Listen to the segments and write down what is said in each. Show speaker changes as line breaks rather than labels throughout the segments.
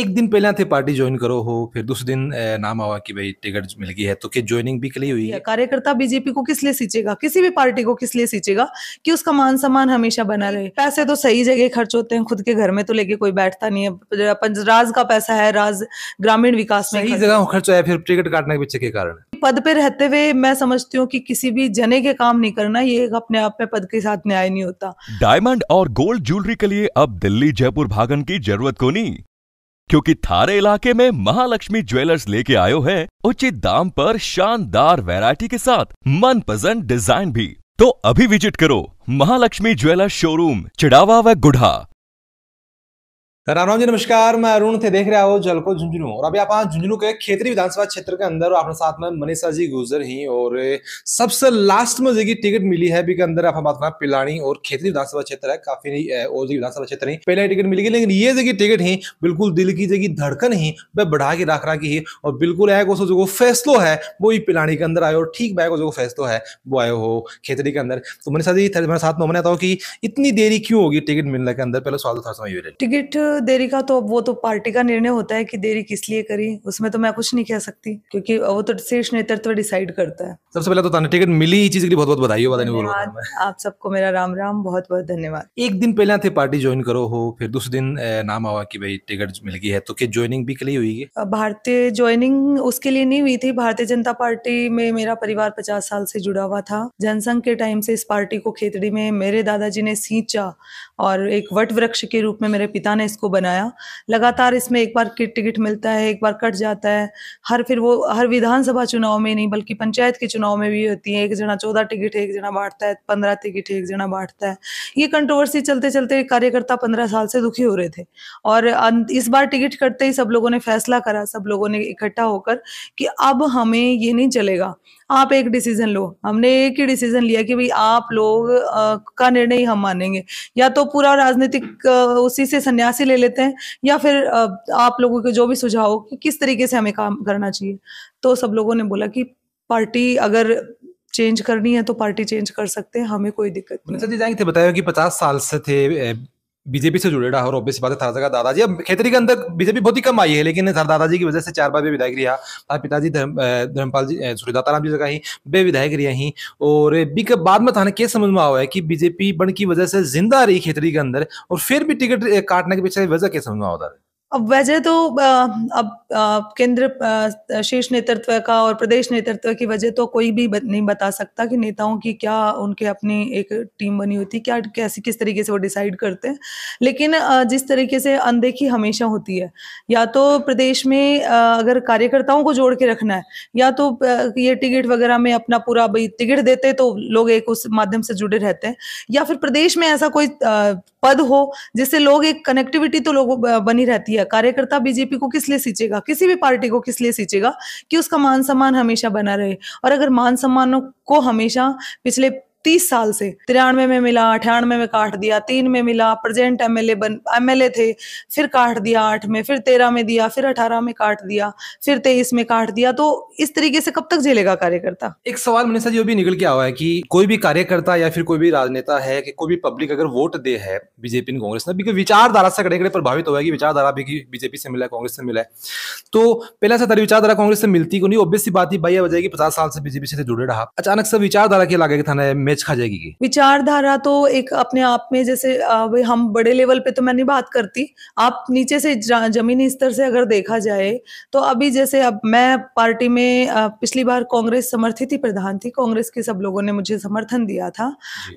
एक दिन पहले थे पार्टी ज्वाइन करो हो फिर दूसरे दिन नाम आवा कि भाई टिकट मिल गई है तो क्या ज्वाइनिंग भी के लिए हुई है
कार्यकर्ता बीजेपी को किस लिए सींचेगा किसी भी पार्टी को किस लिए सींचेगा कि उसका मान सम्मान हमेशा बना रहे पैसे तो सही जगह खर्च होते हैं खुद के घर में तो लेके कोई बैठता नहीं है राज का पैसा है राज ग्रामीण विकास में सही जगह
खर्च है फिर टिकट काटने के पीछे के कारण
पद पे रहते हुए मैं समझती हूँ कि किसी भी जने के काम नहीं करना ये अपने आप में पद के साथ न्याय नहीं होता
डायमंड और गोल्ड ज्वेलरी के लिए अब दिल्ली जयपुर भागन की जरूरत को नहीं क्योंकि थारे इलाके में महालक्ष्मी ज्वेलर्स लेके आयो है उचित दाम पर शानदार वैरायटी के साथ मनपसंद डिजाइन भी तो अभी विजिट करो महालक्ष्मी ज्वेलर्स शोरूम चिड़ावा व गुढ़ा तो राम राम जी नमस्कार मैं अरुण थे देख रहा हो जल को झुंझुनू और अभी आप झुंझुनू के खेतरी विधानसभा क्षेत्र के अंदर अपने साथ में मनीषा जी गुजर ही और सबसे लास्ट में जी टिकट मिली है अभी के अंदर आप बात करें पिलाणी और खेतरी विधानसभा क्षेत्र है काफी नहीं और जी विधानसभा क्षेत्र नहीं पहले टिकट मिली लेकिन ये जगह टिकट ही बिल्कुल दिल की जगह धड़कन ही वह बढ़ा के रख रहा की और बिल्कुल एक उस जो फैसलो है वो ही पिलाणी के अंदर आयो ठीक बैक जो फैसलो है वो आयो हो खेतरी के अंदर तो मनीषा जी मेरे साथ में मैंने बताओ कि इतनी देरी क्यों होगी टिकट मिलने के अंदर पहले सवाल था समझ
टिकट देरी का तो वो तो पार्टी का निर्णय होता है कि देरी किस लिए करी उसमें तो मैं कुछ नहीं कह सकती क्योंकि वो तो शीर्ष नेतृत्व डिसाइड
करता है सबसे पहले तो टिकट मिली चीज के लिए बहुत बहुत बधाई हो
आप सबको मेरा राम राम बहुत बहुत धन्यवाद
एक दिन पहले थे पार्टी ज्वाइन करो हो फिर दूसरे दिन नाम आवा की भाई टिकट मिल गई है तो क्या ज्वाइनिंग भी के लिए हुई
भारतीय ज्वाइनिंग उसके लिए नहीं हुई थी भारतीय जनता पार्टी में मेरा परिवार पचास साल से जुड़ा हुआ था जनसंघ के टाइम से इस पार्टी को खेतड़ी में मेरे दादाजी ने सींचा और एक वट वृक्ष के रूप में मेरे पिता ने इसको को बनाया लगातार इसमें एक बार टिकट मिलता है एक बार कट जाता है हर फिर वो हर विधानसभा चुनाव में नहीं बल्कि पंचायत के चुनाव में भी होती है एक जना चौदह टिकट एक जना बांटता है पंद्रह टिकट एक जना बांटता है ये कंट्रोवर्सी चलते चलते कार्यकर्ता पंद्रह साल से दुखी हो रहे थे और इस बार टिकट कटते ही सब लोगों ने फैसला करा सब लोगों ने इकट्ठा होकर कि अब हमें ये नहीं चलेगा आप एक डिसीजन लो हमने एक ही डिसीजन लिया कि भाई आप लोग का निर्णय हम मानेंगे या तो पूरा राजनीतिक उसी से सन्यासी ले लेते हैं या फिर आप लोगों के जो भी सुझाव कि किस तरीके से हमें काम करना चाहिए तो सब लोगों ने बोला कि पार्टी अगर चेंज करनी है तो पार्टी चेंज कर सकते हैं हमें कोई दिक्कत नहीं सर जी
जाएंगे थे बताया कि पचास साल से थे बीजेपी से जुड़े रहा और ऑब्वियस बात है थारा का दादाजी अब खेतरी के अंदर बीजेपी बहुत ही कम आई है लेकिन दादाजी की वजह से चार बार भी विधायक रहा हाँ, पिताजी धर्म धर्मपाल जी सूर्य राम जी जगह ही बे विधायक ही और बिक बाद में थाने के समझ में आया है कि बीजेपी बन की वजह से जिंदा रही खेतरी के अंदर और फिर भी टिकट काटने के पीछे वजह क्या समझ में आता है
अब वजह तो अब केंद्र शीर्ष नेतृत्व का और प्रदेश नेतृत्व की वजह तो कोई भी नहीं बता सकता कि नेताओं की क्या उनके अपनी एक टीम बनी होती क्या कैसे किस तरीके से वो डिसाइड करते हैं लेकिन जिस तरीके से अनदेखी हमेशा होती है या तो प्रदेश में अगर कार्यकर्ताओं को जोड़ के रखना है या तो ये टिकट वगैरह में अपना पूरा भाई टिकट देते तो लोग एक उस माध्यम से जुड़े रहते हैं या फिर प्रदेश में ऐसा कोई पद हो जिससे लोग एक कनेक्टिविटी तो लोगों बनी रहती है कार्यकर्ता बीजेपी को किस लिए सींचेगा किसी भी पार्टी को किस लिए सींचेगा कि उसका मान सम्मान हमेशा बना रहे और अगर मान सम्मानों को हमेशा पिछले तीस साल से तिरानवे में मिला अठानवे में काट दिया तीन में मिला प्रेजेंट एमएलए बन एमएलए थे फिर काट दिया आठ में फिर तेरह में दिया फिर अठारह में काट दिया फिर तेईस में काट दिया तो इस तरीके से कब तक झेलेगा कार्यकर्ता
एक सवाल मनीषा जी भी निकल के आया है कि कोई भी कार्यकर्ता या फिर कोई भी राजनेता है कि कोई भी पब्लिक अगर वोट दे है बीजेपी कांग्रेस ने बिकॉज विचारधारा से कड़े कड़े प्रभावित हुआ है कि विचारधारा भी बीजेपी से मिला है कांग्रेस से मिला है तो पहला से विचारधारा कांग्रेस से मिलती को नहीं ऑब्वियसली बात ही भाई आ जाएगी पचास साल से बीजेपी से जुड़े रहा अचानक से विचारधारा के लागे थाना है इमेज खा जाएगी
विचारधारा तो एक अपने आप में जैसे हम बड़े लेवल पे तो मैं नहीं बात करती आप नीचे से जमीनी स्तर से अगर देखा जाए तो अभी जैसे अब मैं पार्टी में पिछली बार कांग्रेस समर्थित थी प्रधान थी कांग्रेस के सब लोगों ने मुझे समर्थन दिया था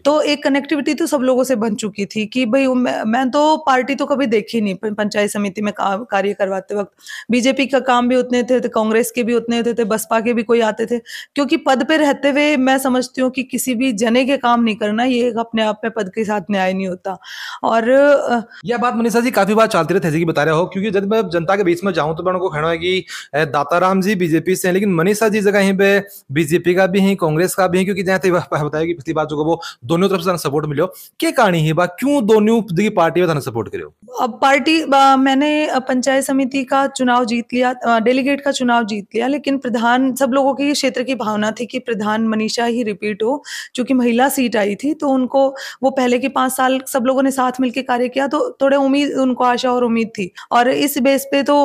तो एक कनेक्टिविटी तो सब लोगों से बन चुकी थी कि भाई मैं तो पार्टी तो कभी देखी नहीं पंचायत समिति में कार्य करवाते वक्त बीजेपी का काम भी उतने थे तो कांग्रेस के भी उतने होते थे तो बसपा के भी कोई आते थे क्योंकि पद पे रहते हुए मैं समझती हूँ कि किसी भी जने के काम नहीं करना ये अपने आप में पद के साथ न्याय नहीं होता और
यह बात मनीषा जी काफी बार चलती रहती है बता रहे हो क्योंकि जब मैं जनता के बीच में जाऊं तो मैं उनको कहना है कि दाताराम जी बीजेपी से है लेकिन मनीषा जी जगह पे बीजेपी का भी है कांग्रेस का भी है क्योंकि जैसे बताया कि पिछली बार जो वो दोनों तरफ से सपोर्ट मिलो के कहानी है बात क्यों दोनों पार्टी में सपोर्ट करो
अब पार्टी मैंने पंचायत समिति का चुनाव जीत लिया डेलीगेट का चुनाव जीत लिया लेकिन प्रधान सब लोगों की क्षेत्र की भावना थी कि प्रधान मनीषा ही रिपीट हो क्योंकि की महिला सीट आई थी तो उनको वो पहले के पांच साल सब लोगों ने साथ मिलकर कार्य किया तो थोड़े उम्मीद उनको आशा और उम्मीद थी और इस बेस पे तो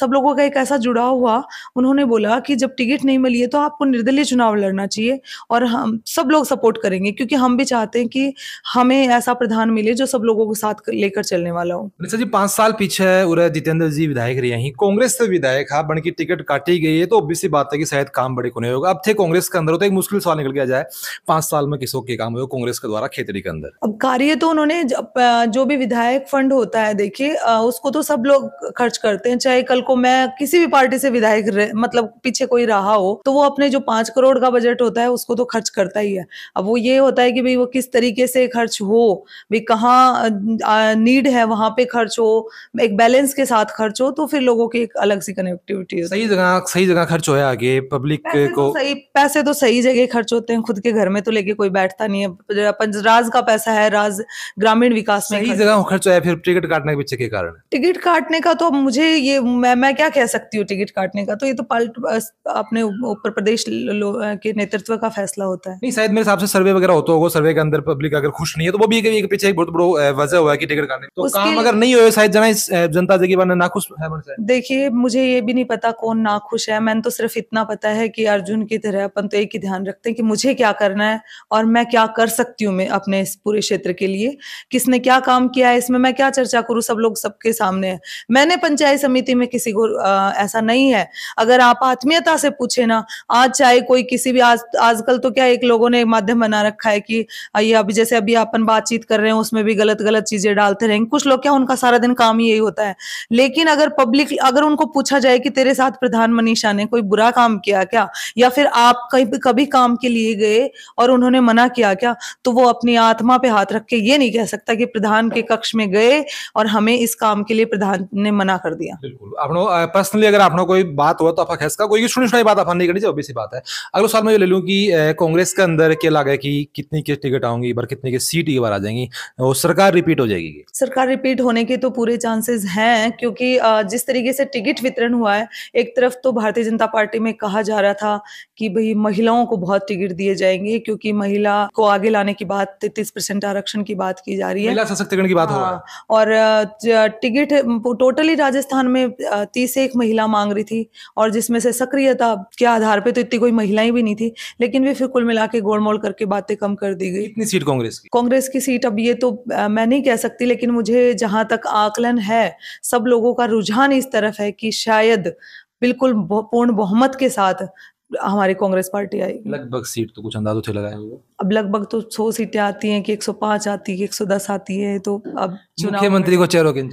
सब लोगों का एक ऐसा जुड़ाव हुआ उन्होंने बोला कि जब टिकट नहीं मिली है तो आपको निर्दलीय चुनाव लड़ना चाहिए और हम सब लोग सपोर्ट करेंगे क्योंकि हम भी चाहते हैं कि हमें ऐसा प्रधान मिले जो सब लोगों को साथ लेकर चलने वाला हो
जी पांच साल पीछे उदय जितेंद्र जी विधायक रहे हैं कांग्रेस से विधायक हाँ बनकी टिकट काटी गई है तो ऑब्वियसली बात है कि शायद काम बड़े को नहीं होगा अब थे कांग्रेस के अंदर तो एक मुश्किल सवाल निकल गया जाए पांच साल में में किसको के काम हुए कांग्रेस के द्वारा खेतरी के अंदर
अब कार्य तो उन्होंने जो भी विधायक फंड होता है देखिए उसको तो सब लोग खर्च करते हैं चाहे कल को मैं किसी भी पार्टी से विधायक मतलब पीछे कोई रहा हो तो वो अपने जो पांच करोड़ का बजट होता है उसको तो खर्च करता ही है अब वो ये होता है कि भाई वो किस तरीके से खर्च हो भाई कहाँ नीड है वहां पे खर्च हो एक बैलेंस के साथ खर्च हो तो फिर लोगों की एक अलग सी कनेक्टिविटी
सही जगह सही जगह खर्च हो आगे पब्लिक तो को सही
पैसे तो सही जगह खर्च होते हैं खुद के घर में तो लेके कोई कोई बैठता नहीं है राज का पैसा है राज
ग्रामीण विकास में सही जगह खर्च है फिर टिकट काटने के पीछे के कारण
टिकट काटने का तो मुझे ये मैं मैं क्या कह सकती हूँ टिकट काटने का तो ये तो अपने उत्तर प्रदेश के
नेतृत्व का फैसला होता है नहीं शायद मेरे हिसाब से सर्वे वगैरह होता होगा सर्वे के अंदर पब्लिक अगर खुश नहीं है तो वो भी एक पीछे बहुत बड़ा वजह हुआ की टिकट काटने तो काम अगर नहीं हुए शायद जना जनता जगह की नाखुश है
देखिए मुझे ये भी नहीं पता कौन नाखुश है मैंने तो सिर्फ इतना पता है कि अर्जुन की तरह अपन तो एक ही ध्यान रखते हैं कि मुझे क्या करना है और मैं क्या कर सकती हूँ मैं अपने इस पूरे क्षेत्र के लिए किसने क्या काम किया है इसमें मैं क्या चर्चा करूँ सब लोग सबके सामने है मैंने पंचायत समिति में किसी को आ, ऐसा नहीं है अगर आप आत्मीयता से पूछे ना आज चाहे कोई किसी भी आज आजकल तो क्या एक लोगों ने माध्यम बना रखा है कि ये अभी जैसे अभी अपन बातचीत कर रहे हैं उसमें भी गलत गलत चीजें डालते रहेंगे कुछ लोग क्या उनका सारा दिन काम ही यही होता है लेकिन अगर पब्लिक अगर उनको पूछा जाए कि तेरे साथ प्रधान मनीषा ने कोई बुरा काम किया क्या या फिर आप कहीं कभी काम के लिए गए और उन्होंने उन्हें मना किया क्या तो वो अपनी आत्मा पे हाथ रख के ये नहीं कह सकता कि प्रधान के कक्ष में गए और हमें इस काम के लिए प्रधान ने मना कर दिया बिल्कुल
पर्सनली अगर आपने कोई बात हुआ तो आप इसका कोई सुनी सुनाई बात आप नहीं करनी चाहिए बात है अगले साल मैं ये ले लूँ की कांग्रेस के अंदर क्या लगा है कि कितनी की टिकट आऊंगी बार कितनी की सीट एक बार आ जाएंगी वो सरकार रिपीट हो जाएगी
सरकार रिपीट होने के तो पूरे चांसेस हैं क्योंकि जिस तरीके से टिकट वितरण हुआ है एक तरफ तो भारतीय जनता पार्टी में कहा जा रहा था कि भाई महिलाओं को बहुत टिकट दिए जाएंगे क्योंकि महिला को आगे लाने की बात तैतीस परसेंट आरक्षण की बात की जा रही है महिला सशक्तिकरण की बात हाँ, हो रहा है हाँ, और टिकट टोटली राजस्थान में तीस एक महिला मांग रही थी और जिसमें से सक्रियता के आधार पे तो इतनी कोई महिलाएं भी नहीं थी लेकिन वे फिर कुल मिला के गोड़ करके बातें कम कर दी गई
इतनी सीट कांग्रेस की
कांग्रेस की सीट अब ये तो मैं नहीं कह सकती लेकिन मुझे जहां तक आकलन है सब लोगों का रुझान इस तरफ है कि शायद बिल्कुल पूर्ण बहुमत के साथ हमारी कांग्रेस पार्टी आई
लगभग सीट तो कुछ अंदाजों से लगाए
अब लगभग तो सौ सीटें आती हैं कि 105 आती है 110 आती है तो अब मुख्यमंत्री को चेहरों किन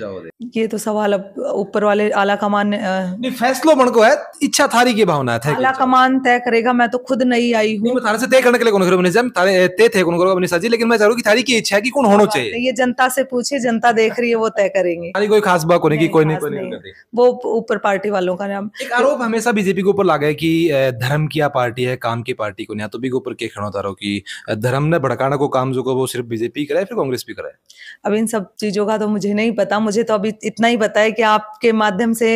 ये तो सवाल अब ऊपर वाले आला कमान
ने फैसलो मन को है इच्छा थारी की भावना है आला
कमान तय करेगा मैं तो खुद नहीं आई
हूँ थारे से तय करने के लिए कौन करो तय थे कौन करो अपनी जी लेकिन मैं चाहूँ की थारी की इच्छा है की कौन होना चाहिए
ये जनता से पूछे जनता देख रही है वो तय करेंगे
कोई खास बात होने की कोई नहीं
वो ऊपर पार्टी वालों का नाम
एक आरोप हमेशा बीजेपी के ऊपर लगा है की धर्म की पार्टी है काम की पार्टी को तो भी ऊपर के खड़ो उतारो कि धर्म ने भड़काना को काम जो को वो सिर्फ बीजेपी कराए फिर कांग्रेस भी कराए
अब इन सब चीजों का तो मुझे नहीं पता मुझे तो अभी इतना ही पता है कि आपके माध्यम से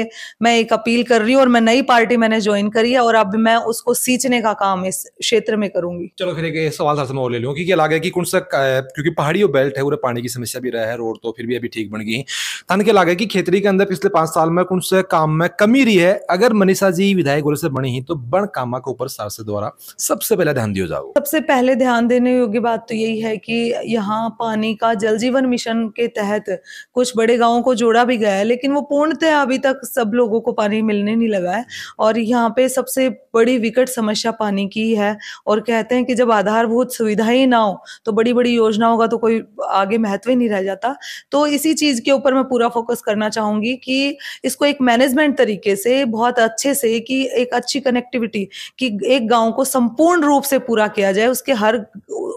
मैं एक अपील कर रही हूँ और मैं नई पार्टी मैंने ज्वाइन करी है और अब मैं उसको सींचने का काम इस क्षेत्र में करूंगी
चलो फिर एक सवाल था और ले लूँ क्या लगा की कुछ क्योंकि पहाड़ी और बेल्ट है पूरे पानी की समस्या भी रहा है रोड तो फिर भी अभी ठीक बन गई तन के लगा की खेतरी के अंदर पिछले पांच साल में कुछ काम में कमी रही है अगर मनीषा जी विधायक से बनी ही तो बन कामा के ऊपर सारसे द्वारा सबसे पहले ध्यान दिया जाओ
सबसे पहले ध्यान देने योग्य बात तो यही है कि यहाँ पानी का जल जीवन मिशन के तहत कुछ बड़े गाँव को जोड़ा भी गया है लेकिन वो पूर्णतः अभी तक सब लोगों को पानी मिलने नहीं लगा है और यहाँ पे सबसे बड़ी विकट समस्या पानी की है और कहते हैं कि जब आधारभूत सुविधाएं ना हो तो बड़ी बड़ी योजनाओं का तो कोई आगे महत्व ही नहीं रह जाता तो इसी चीज के ऊपर मैं पूरा फोकस करना चाहूंगी कि इसको एक मैनेजमेंट तरीके से बहुत अच्छे से कि एक अच्छी कनेक्टिविटी थी कि एक गांव को संपूर्ण रूप से पूरा किया जाए उसके हर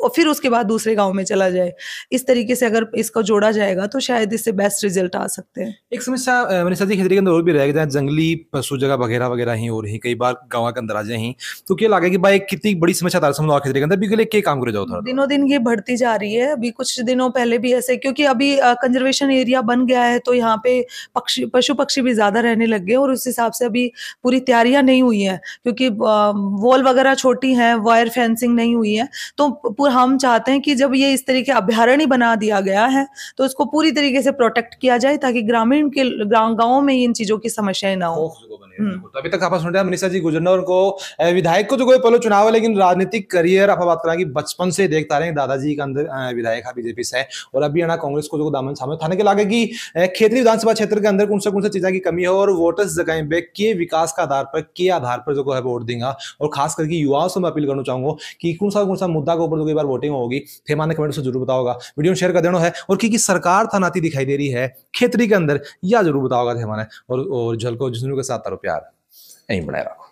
और फिर उसके बाद दूसरे गांव में चला जाए इस तरीके से अगर इसको जोड़ा जाएगा तो शायद इससे बेस्ट रिजल्ट आ सकते हैं
एक समस्या मैंने सदी क्षेत्र के अंदर और भी रहेगा जहाँ जंगली पशु जगह वगैरह वगैरह ही और रही कई बार गाँव के अंदर आ जाए तो क्या लगा कि भाई कितनी बड़ी समस्या था समझ क्षेत्र के अंदर बिल्कुल क्या काम करे जाओ था
दिनों दिन ये बढ़ती जा रही है अभी कुछ दिनों पहले भी ऐसे क्योंकि अभी कंजर्वेशन एरिया बन गया है तो यहाँ पे पक्षी पशु पक्षी भी ज्यादा रहने लग गए और उस हिसाब से अभी पूरी तैयारियां नहीं हुई है क्योंकि मतलब, वॉल वगैरह छोटी है वायर फेंसिंग नहीं हुई है तो हम चाहते हैं कि जब ये इस तरीके अभ्यारण्य बना दिया गया है तो इसको पूरी तरीके से प्रोटेक्ट किया जाए ताकि ग्रामीण के गाँव में इन चीजों की समस्याएं
ना हो हम्म। तो अभी तक आप सुन रहे हैं मनीषा जी गुजरना को विधायक को तो कोई पहले चुनाव है लेकिन राजनीतिक करियर आप बात करें बचपन से देखता रहे दादाजी का अंदर विधायक है बीजेपी से और अभी है कांग्रेस को जो दामन सामने थाने के लागे की खेत विधानसभा क्षेत्र के अंदर कौन सा कौन सा चीजा की कमी है और वोटर्स जगह के विकास का आधार पर के आधार पर जो है वोट देगा और खास करके युवाओं से मैं अपील करना चाहूंगा कि कौन सा कौन सा मुद्दा के ऊपर तो कई बार वोटिंग होगी थे माने कमेंट से जरूर बताओगा वीडियो शेयर कर देना है और क्योंकि सरकार थानाती दिखाई दे रही है खेतरी के अंदर या जरूर बताओगा थे माने और झलको झुंझुनू के साथ तारो प्यार यहीं बनाए रखो